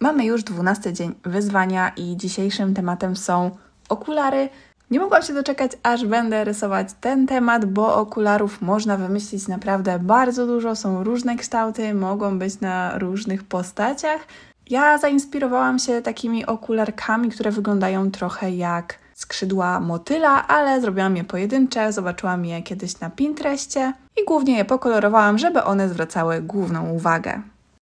Mamy już 12 dzień wyzwania i dzisiejszym tematem są okulary. Nie mogłam się doczekać, aż będę rysować ten temat, bo okularów można wymyślić naprawdę bardzo dużo. Są różne kształty, mogą być na różnych postaciach. Ja zainspirowałam się takimi okularkami, które wyglądają trochę jak skrzydła motyla, ale zrobiłam je pojedyncze, zobaczyłam je kiedyś na Pinterestie i głównie je pokolorowałam, żeby one zwracały główną uwagę.